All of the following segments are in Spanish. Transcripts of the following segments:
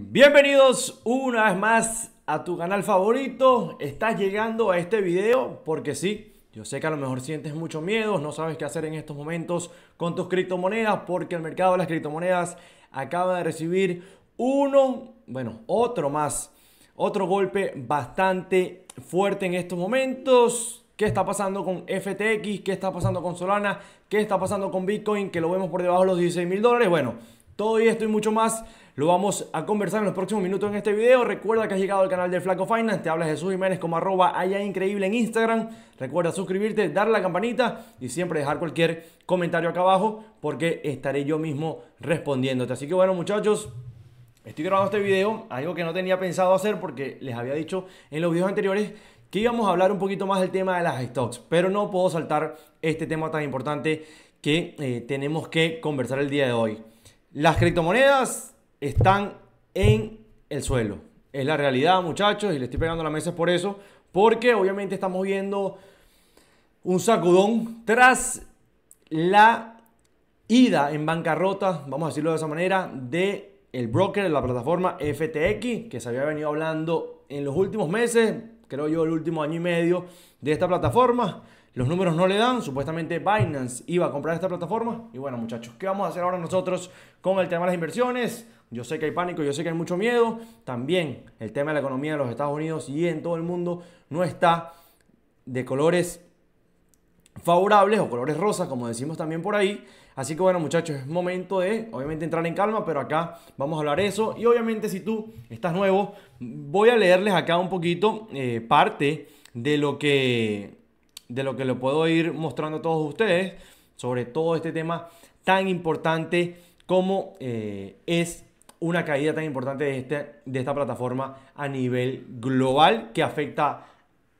Bienvenidos una vez más a tu canal favorito. Estás llegando a este video porque sí, yo sé que a lo mejor sientes mucho miedo, no sabes qué hacer en estos momentos con tus criptomonedas porque el mercado de las criptomonedas acaba de recibir uno, bueno, otro más, otro golpe bastante fuerte en estos momentos. ¿Qué está pasando con FTX? ¿Qué está pasando con Solana? ¿Qué está pasando con Bitcoin? Que lo vemos por debajo de los 16 mil dólares. Bueno, todo esto y mucho más lo vamos a conversar en los próximos minutos en este video. Recuerda que has llegado al canal de Flaco Finance. Te habla Jesús Jiménez como arroba allá increíble en Instagram. Recuerda suscribirte, darle la campanita y siempre dejar cualquier comentario acá abajo porque estaré yo mismo respondiéndote. Así que bueno muchachos, estoy grabando este video. Algo que no tenía pensado hacer porque les había dicho en los videos anteriores que íbamos a hablar un poquito más del tema de las stocks, pero no puedo saltar este tema tan importante que eh, tenemos que conversar el día de hoy. Las criptomonedas están en el suelo. Es la realidad, muchachos, y le estoy pegando la mesa por eso, porque obviamente estamos viendo un sacudón tras la ida en bancarrota, vamos a decirlo de esa manera, de el broker de la plataforma FTX, que se había venido hablando en los últimos meses, creo yo el último año y medio de esta plataforma los números no le dan, supuestamente Binance iba a comprar esta plataforma. Y bueno, muchachos, ¿qué vamos a hacer ahora nosotros con el tema de las inversiones? Yo sé que hay pánico, yo sé que hay mucho miedo. También el tema de la economía de los Estados Unidos y en todo el mundo no está de colores favorables o colores rosas, como decimos también por ahí. Así que bueno, muchachos, es momento de obviamente entrar en calma, pero acá vamos a hablar eso. Y obviamente, si tú estás nuevo, voy a leerles acá un poquito eh, parte de lo que de lo que lo puedo ir mostrando a todos ustedes sobre todo este tema tan importante como eh, es una caída tan importante de, este, de esta plataforma a nivel global que afecta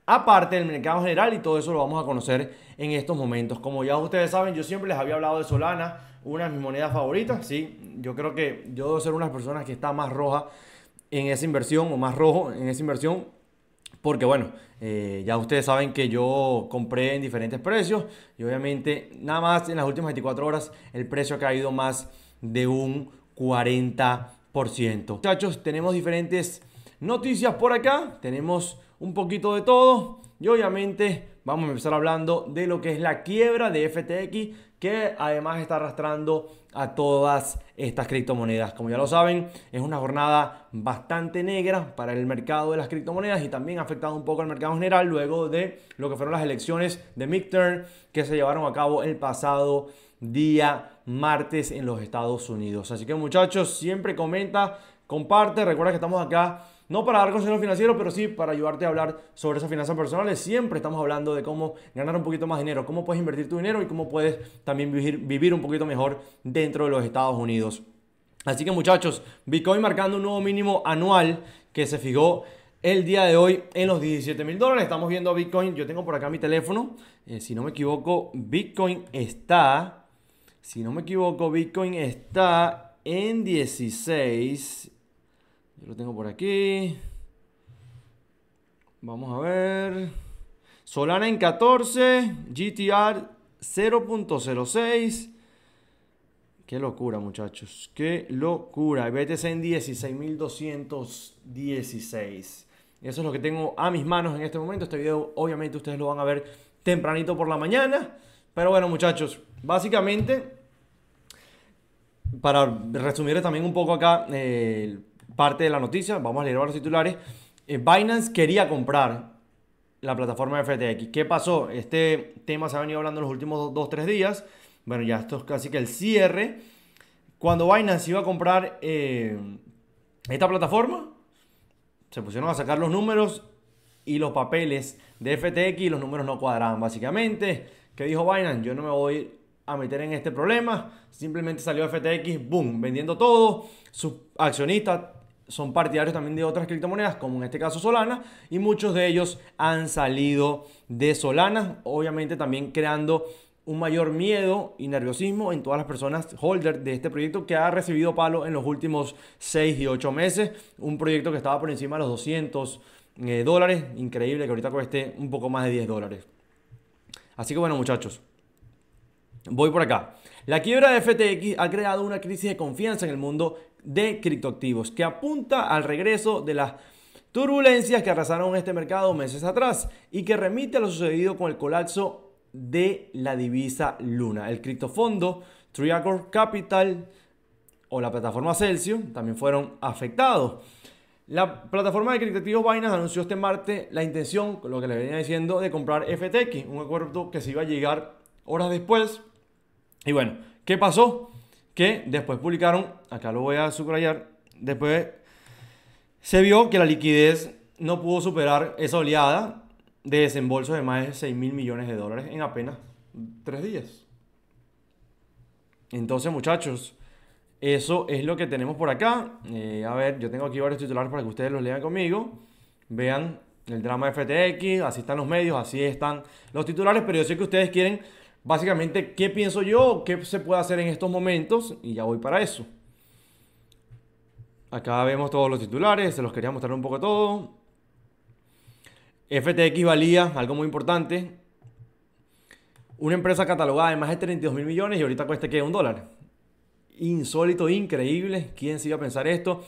aparte del mercado general y todo eso lo vamos a conocer en estos momentos. Como ya ustedes saben, yo siempre les había hablado de Solana, una de mis monedas favoritas, ¿sí? Yo creo que yo debo ser una de las personas que está más roja en esa inversión o más rojo en esa inversión porque bueno, eh, ya ustedes saben que yo compré en diferentes precios y obviamente nada más en las últimas 24 horas el precio ha caído más de un 40%. Muchachos, tenemos diferentes noticias por acá, tenemos un poquito de todo. Y obviamente vamos a empezar hablando de lo que es la quiebra de FTX que además está arrastrando a todas estas criptomonedas. Como ya lo saben, es una jornada bastante negra para el mercado de las criptomonedas y también ha afectado un poco al mercado general luego de lo que fueron las elecciones de midterm que se llevaron a cabo el pasado día martes en los Estados Unidos. Así que muchachos, siempre comenta, comparte, recuerda que estamos acá no para dar consejos financieros, pero sí para ayudarte a hablar sobre esas finanzas personales. Siempre estamos hablando de cómo ganar un poquito más dinero, cómo puedes invertir tu dinero y cómo puedes también vivir, un poquito mejor dentro de los Estados Unidos. Así que muchachos, Bitcoin marcando un nuevo mínimo anual que se fijó el día de hoy en los 17 mil dólares. Estamos viendo a Bitcoin. Yo tengo por acá mi teléfono. Eh, si no me equivoco, Bitcoin está. Si no me equivoco, Bitcoin está en 16 lo tengo por aquí. Vamos a ver. Solana en 14. GTR 0.06. Qué locura, muchachos. Qué locura. BTC en 16.216. Eso es lo que tengo a mis manos en este momento. Este video, obviamente, ustedes lo van a ver tempranito por la mañana. Pero bueno, muchachos, básicamente, para resumir también un poco acá, el... Eh, parte de la noticia, vamos a leer ahora los titulares. Eh, Binance quería comprar la plataforma de FTX. ¿Qué pasó? Este tema se ha venido hablando los últimos 2-3 días. Bueno, ya esto es casi que el cierre. Cuando Binance iba a comprar eh, esta plataforma, se pusieron a sacar los números y los papeles de FTX y los números no cuadraban, básicamente. ¿Qué dijo Binance? Yo no me voy a meter en este problema. Simplemente salió FTX, boom, vendiendo todo. Sus accionistas son partidarios también de otras criptomonedas, como en este caso Solana, y muchos de ellos han salido de Solana, obviamente también creando un mayor miedo y nerviosismo en todas las personas holder de este proyecto que ha recibido palo en los últimos 6 y 8 meses. Un proyecto que estaba por encima de los 200 eh, dólares. Increíble que ahorita cueste un poco más de 10 dólares. Así que bueno muchachos, Voy por acá. La quiebra de FTX ha creado una crisis de confianza en el mundo de criptoactivos que apunta al regreso de las turbulencias que arrasaron este mercado meses atrás y que remite a lo sucedido con el colapso de la divisa Luna. El criptofondo Triacor Capital o la plataforma Celsius también fueron afectados. La plataforma de criptoactivos Binance anunció este martes la intención, lo que le venía diciendo, de comprar FTX, un acuerdo que se iba a llegar horas después y bueno, ¿qué pasó? Que después publicaron, acá lo voy a subrayar, después se vio que la liquidez no pudo superar esa oleada de desembolso de más de 6 mil millones de dólares en apenas tres días. Entonces, muchachos, eso es lo que tenemos por acá. Eh, a ver, yo tengo aquí varios titulares para que ustedes los lean conmigo. Vean el drama de FTX, así están los medios, así están los titulares, pero yo sé que ustedes quieren básicamente qué pienso yo, qué se puede hacer en estos momentos y ya voy para eso. Acá vemos todos los titulares, se los quería mostrar un poco todo. FTX valía, algo muy importante. Una empresa catalogada de más de 32 mil millones y ahorita cuesta que un dólar. Insólito, increíble. ¿Quién se iba a pensar esto?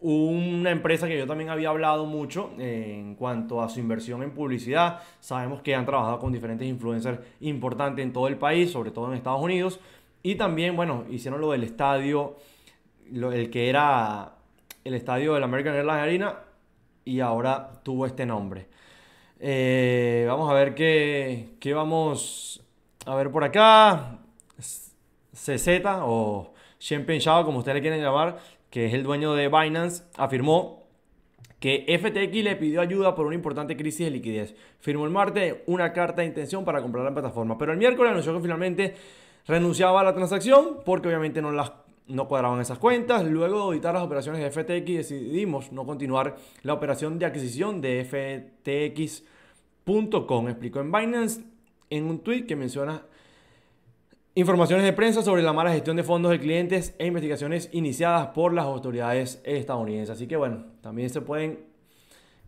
una empresa que yo también había hablado mucho en cuanto a su inversión en publicidad. Sabemos que han trabajado con diferentes influencers importantes en todo el país, sobre todo en Estados Unidos. Y también, bueno, hicieron lo del estadio, el que era el estadio del American Airlines Arena y ahora tuvo este nombre. Eh, vamos a ver qué, vamos a ver por acá. CZ o siempre como ustedes le quieren llamar, que es el dueño de Binance, afirmó que FTX le pidió ayuda por una importante crisis de liquidez. Firmó el martes una carta de intención para comprar la plataforma, pero el miércoles anunció que finalmente renunciaba a la transacción porque obviamente no las cuadraban esas cuentas. Luego de auditar las operaciones de FTX decidimos no continuar la operación de adquisición de FTX.com, explicó en Binance en un tweet que menciona Informaciones de prensa sobre la mala gestión de fondos de clientes e investigaciones iniciadas por las autoridades estadounidenses. Así que bueno, también se pueden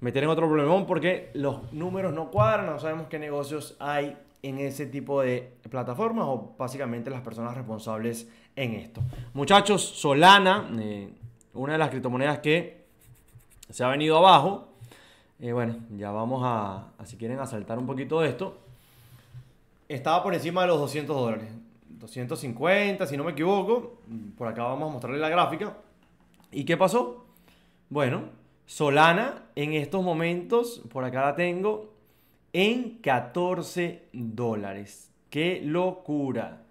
meter en otro problemón porque los números no cuadran, no sabemos qué negocios hay en ese tipo de plataformas o básicamente las personas responsables en esto. Muchachos, Solana, eh, una de las criptomonedas que se ha venido abajo. Eh, bueno, ya vamos a, a, si quieren, asaltar un poquito de esto. Estaba por encima de los 200 dólares. 250, si no me equivoco. Por acá vamos a mostrarle la gráfica. ¿Y qué pasó? Bueno, Solana en estos momentos, por acá la tengo, en 14 dólares. ¡Qué locura!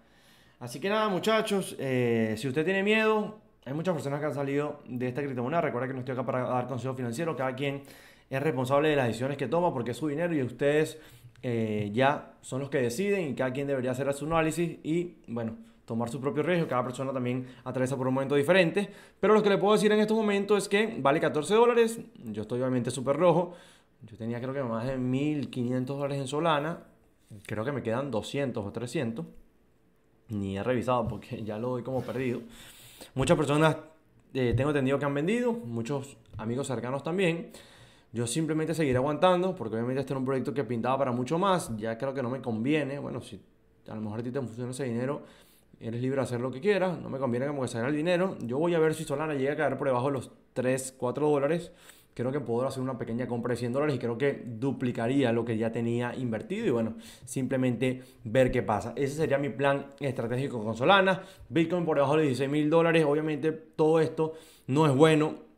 Así que nada, muchachos, eh, si usted tiene miedo, hay muchas personas que han salido de esta criptomoneda. Recuerda que no estoy acá para dar consejo financiero. Cada quien es responsable de las decisiones que toma porque es su dinero y ustedes eh, ya son los que deciden y cada quien debería hacer su análisis y, bueno, tomar su propio riesgo. Cada persona también atraviesa por un momento diferente. Pero lo que le puedo decir en estos momentos es que vale 14 dólares. Yo estoy obviamente súper rojo. Yo tenía creo que más de 1.500 dólares en Solana. Creo que me quedan 200 o 300. Ni he revisado porque ya lo doy como perdido. Muchas personas eh, tengo entendido que han vendido. Muchos amigos cercanos también. Yo simplemente seguiré aguantando, porque obviamente este era un proyecto que pintaba para mucho más, ya creo que no me conviene, bueno, si a lo mejor a ti te funciona ese dinero, eres libre de hacer lo que quieras, no me conviene como que salga el dinero, yo voy a ver si Solana llega a caer por debajo de los 3, 4 dólares, creo que puedo hacer una pequeña compra de 100 dólares y creo que duplicaría lo que ya tenía invertido y bueno, simplemente ver qué pasa. Ese sería mi plan estratégico con Solana, Bitcoin por debajo de 16 mil dólares, obviamente todo esto no es bueno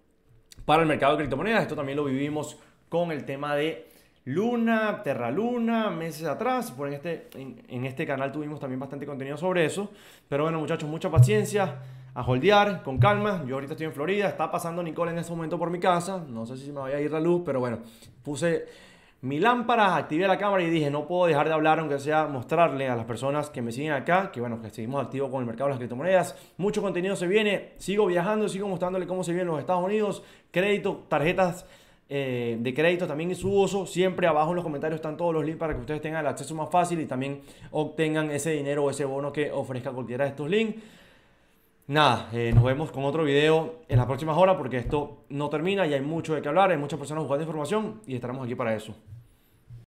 para el mercado de criptomonedas. Esto también lo vivimos con el tema de Luna, Terra Luna, meses atrás. Por en, este, en, este canal tuvimos también bastante contenido sobre eso. Pero bueno, muchachos, mucha paciencia. A holdear con calma. Yo ahorita estoy en Florida. Está pasando Nicole en este momento por mi casa. No sé si me vaya a ir la luz, pero bueno, puse mi lámpara, activé la cámara y dije, no puedo dejar de hablar, aunque sea mostrarle a las personas que me siguen acá, que bueno, que seguimos activos con el mercado de las criptomonedas. Mucho contenido se viene, sigo viajando, sigo mostrándole cómo se viene en los Estados Unidos, crédito, tarjetas eh, de crédito también y su uso. Siempre abajo en los comentarios están todos los links para que ustedes tengan el acceso más fácil y también obtengan ese dinero o ese bono que ofrezca cualquiera de estos links nada, eh, nos vemos con otro video en las próximas horas porque esto no termina y hay mucho de qué hablar, hay muchas personas buscando información y estaremos aquí para eso.